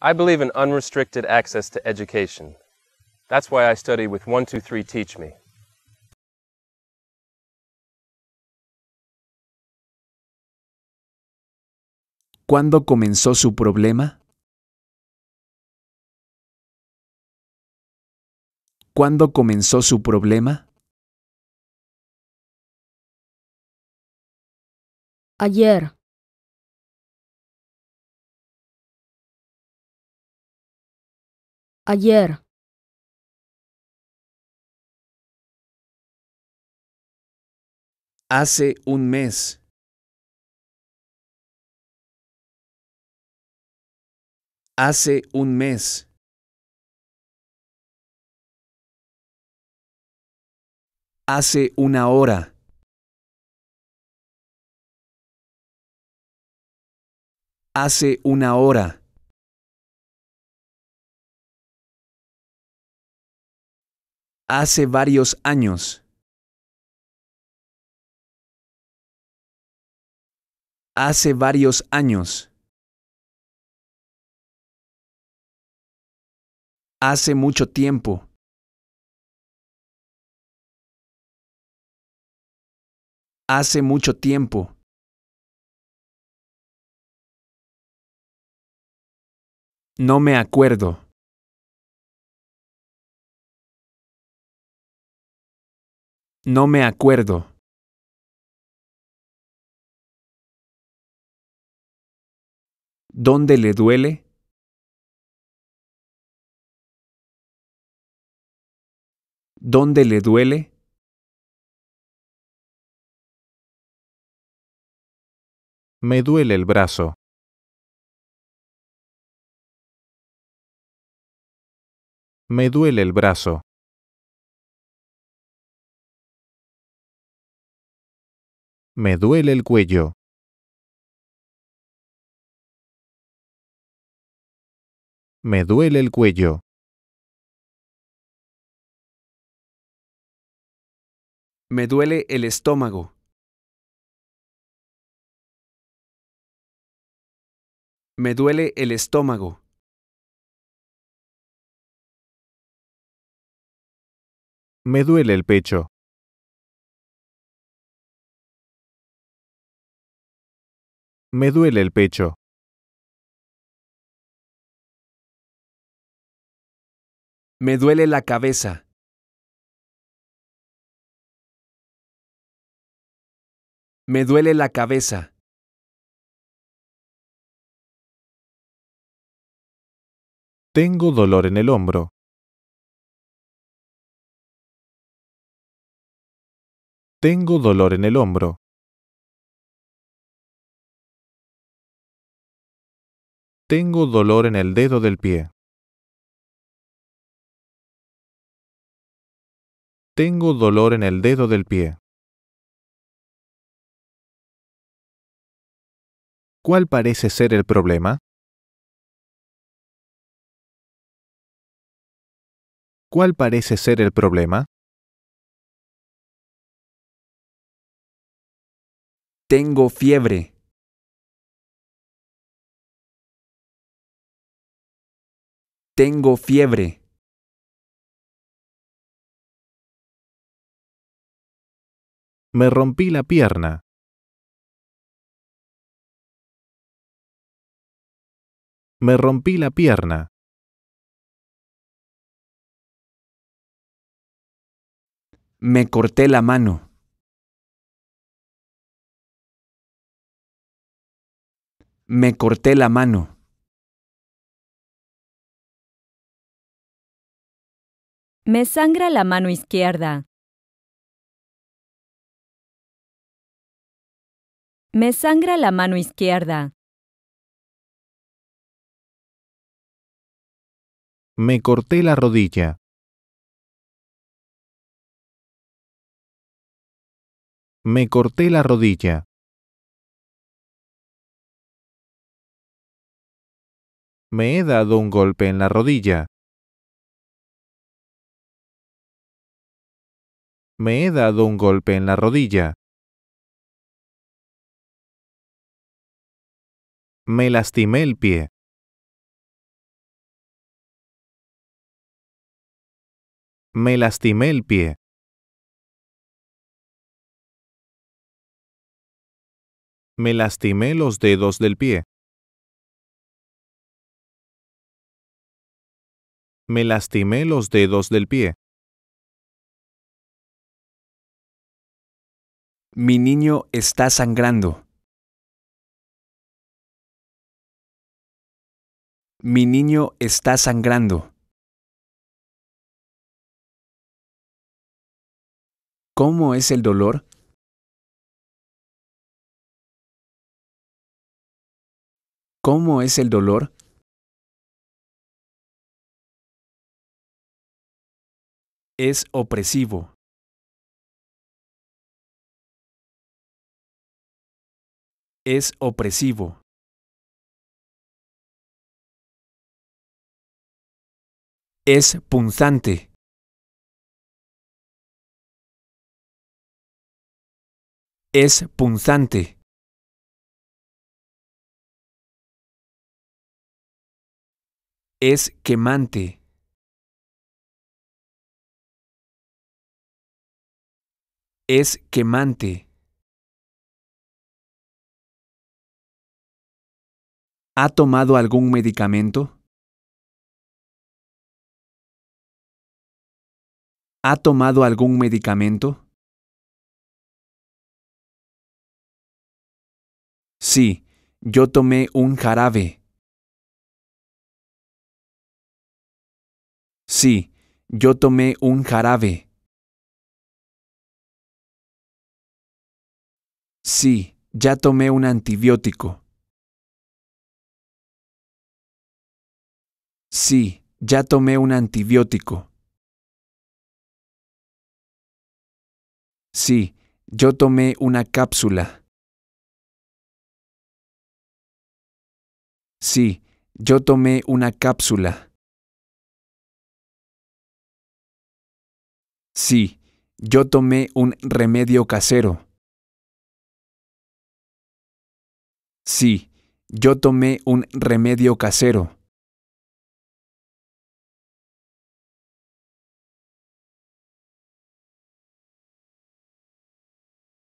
I believe in unrestricted access to education. That's why I study with 123 Teach Me. ¿Cuándo comenzó su problema? ¿Cuándo comenzó su problema? Ayer. ayer Hace un mes. Hace un mes. Hace una hora. Hace una hora. hace varios años. Hace varios años. Hace mucho tiempo. Hace mucho tiempo. No me acuerdo. No me acuerdo. ¿Dónde le duele? ¿Dónde le duele? Me duele el brazo. Me duele el brazo. Me duele el cuello. Me duele el cuello. Me duele el estómago. Me duele el estómago. Me duele el pecho. Me duele el pecho. Me duele la cabeza. Me duele la cabeza. Tengo dolor en el hombro. Tengo dolor en el hombro. Tengo dolor en el dedo del pie. Tengo dolor en el dedo del pie. ¿Cuál parece ser el problema? ¿Cuál parece ser el problema? Tengo fiebre. Tengo fiebre. Me rompí la pierna. Me rompí la pierna. Me corté la mano. Me corté la mano. Me sangra la mano izquierda. Me sangra la mano izquierda. Me corté la rodilla. Me corté la rodilla. Me he dado un golpe en la rodilla. me he dado un golpe en la rodilla. Me lastimé el pie. Me lastimé el pie. Me lastimé los dedos del pie. Me lastimé los dedos del pie. Mi niño está sangrando. Mi niño está sangrando. ¿Cómo es el dolor? ¿Cómo es el dolor? Es opresivo. es opresivo. Es punzante. Es punzante. es quemante. Es quemante. ¿Ha tomado algún medicamento? ¿Ha tomado algún medicamento? Sí, yo tomé un jarabe. Sí, yo tomé un jarabe. Sí, ya tomé un antibiótico. Sí, ya tomé un antibiótico. Sí, yo tomé una cápsula. Sí, yo tomé una cápsula. Sí, yo tomé un remedio casero. Sí, yo tomé un remedio casero.